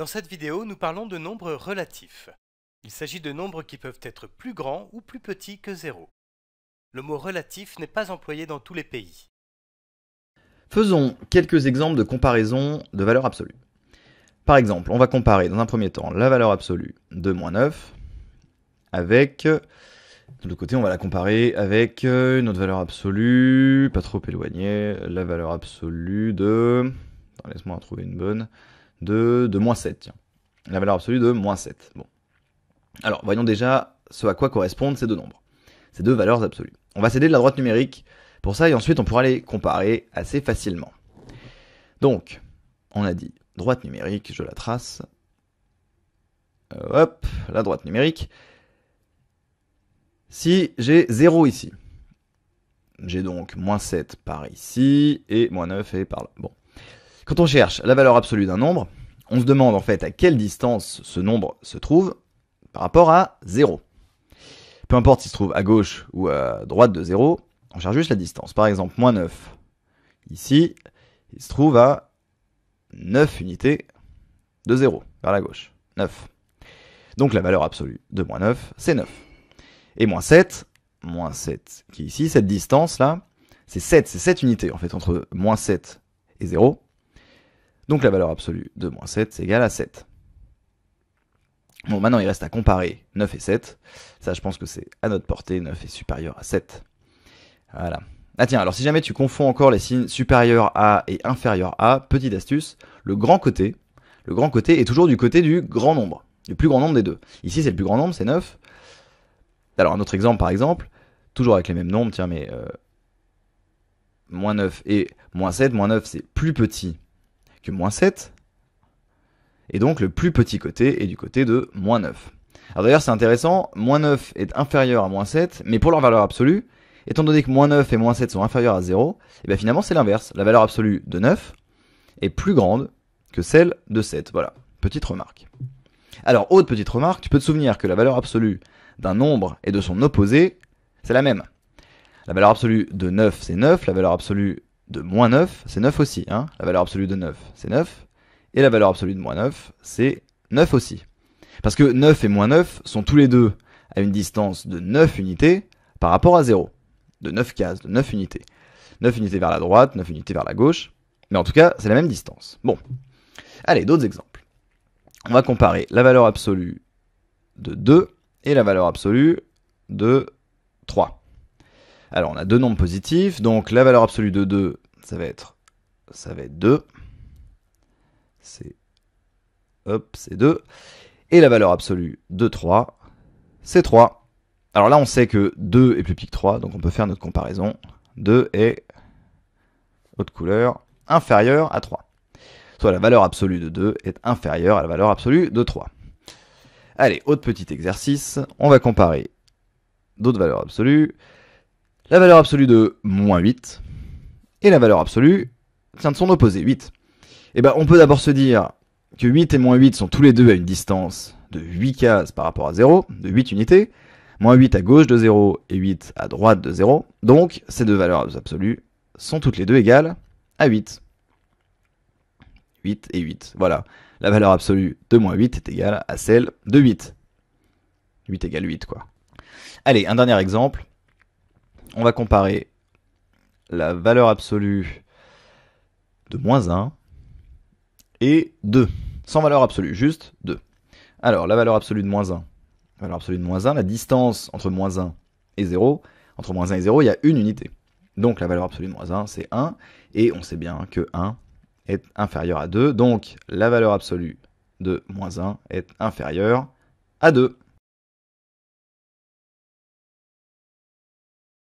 Dans cette vidéo, nous parlons de nombres relatifs. Il s'agit de nombres qui peuvent être plus grands ou plus petits que 0. Le mot relatif n'est pas employé dans tous les pays. Faisons quelques exemples de comparaison de valeurs absolues. Par exemple, on va comparer dans un premier temps la valeur absolue de moins 9 avec... De l'autre côté, on va la comparer avec euh, une autre valeur absolue, pas trop éloignée, la valeur absolue de... Laisse-moi trouver une bonne de, moins 7, tiens. La valeur absolue de moins 7. Bon. Alors, voyons déjà ce à quoi correspondent ces deux nombres, ces deux valeurs absolues. On va s'aider de la droite numérique pour ça, et ensuite on pourra les comparer assez facilement. Donc, on a dit droite numérique, je la trace. Euh, hop, la droite numérique. Si j'ai 0 ici, j'ai donc moins 7 par ici, et moins 9 et par là. Bon. Quand on cherche la valeur absolue d'un nombre, on se demande en fait à quelle distance ce nombre se trouve par rapport à 0. Peu importe s'il se trouve à gauche ou à droite de 0, on cherche juste la distance. Par exemple, moins 9. Ici, il se trouve à 9 unités de 0, vers la gauche. 9. Donc la valeur absolue de moins 9, c'est 9. Et moins 7, moins 7, qui est ici, cette distance-là, c'est 7, c'est 7 unités en fait, entre moins 7 et 0. Donc la valeur absolue de moins 7, c'est égal à 7. Bon, maintenant il reste à comparer 9 et 7. Ça, je pense que c'est à notre portée, 9 est supérieur à 7. Voilà. Ah tiens, alors si jamais tu confonds encore les signes supérieur à et inférieur à, petite astuce, le grand côté, le grand côté est toujours du côté du grand nombre, le plus grand nombre des deux. Ici, c'est le plus grand nombre, c'est 9. Alors un autre exemple, par exemple, toujours avec les mêmes nombres, tiens, mais... Euh, moins 9 et moins 7, moins 9, c'est plus petit que moins 7. Et donc le plus petit côté est du côté de moins 9. Alors d'ailleurs c'est intéressant, moins 9 est inférieur à moins 7, mais pour leur valeur absolue, étant donné que moins 9 et moins 7 sont inférieurs à 0, et eh bien finalement c'est l'inverse. La valeur absolue de 9 est plus grande que celle de 7. Voilà, petite remarque. Alors autre petite remarque, tu peux te souvenir que la valeur absolue d'un nombre et de son opposé, c'est la même. La valeur absolue de 9 c'est 9, la valeur absolue de moins 9, c'est 9 aussi. Hein. la valeur absolue de 9, c'est 9. Et la valeur absolue de moins 9, c'est 9 aussi. Parce que 9 et moins 9 sont tous les deux à une distance de 9 unités par rapport à 0. De 9 cases, de 9 unités. 9 unités vers la droite, 9 unités vers la gauche. Mais en tout cas, c'est la même distance. Bon. Allez, d'autres exemples. On va comparer la valeur absolue de 2 et la valeur absolue de 3. Alors, on a deux nombres positifs. Donc, la valeur absolue de 2, ça va être ça va être 2. C'est c'est 2 et la valeur absolue de 3, c'est 3. Alors là, on sait que 2 est plus petit que 3, donc on peut faire notre comparaison. 2 est autre couleur inférieure à 3. Soit la valeur absolue de 2 est inférieure à la valeur absolue de 3. Allez, autre petit exercice, on va comparer d'autres valeurs absolues. La valeur absolue de moins 8 et la valeur absolue tient de son opposé, 8. Et eh ben, on peut d'abord se dire que 8 et moins 8 sont tous les deux à une distance de 8 cases par rapport à 0, de 8 unités, moins 8 à gauche de 0 et 8 à droite de 0. Donc, ces deux valeurs absolues sont toutes les deux égales à 8. 8 et 8, voilà. La valeur absolue de moins 8 est égale à celle de 8. 8 égale 8, quoi. Allez, un dernier exemple. On va comparer la valeur absolue de moins 1 est 2. Sans valeur absolue, juste 2. Alors, la valeur absolue de moins 1. La valeur absolue de moins 1, la distance entre moins 1 et 0, entre moins 1 et 0, il y a une unité. Donc la valeur absolue de moins 1, c'est 1. Et on sait bien que 1 est inférieur à 2. Donc la valeur absolue de moins 1 est inférieure à 2.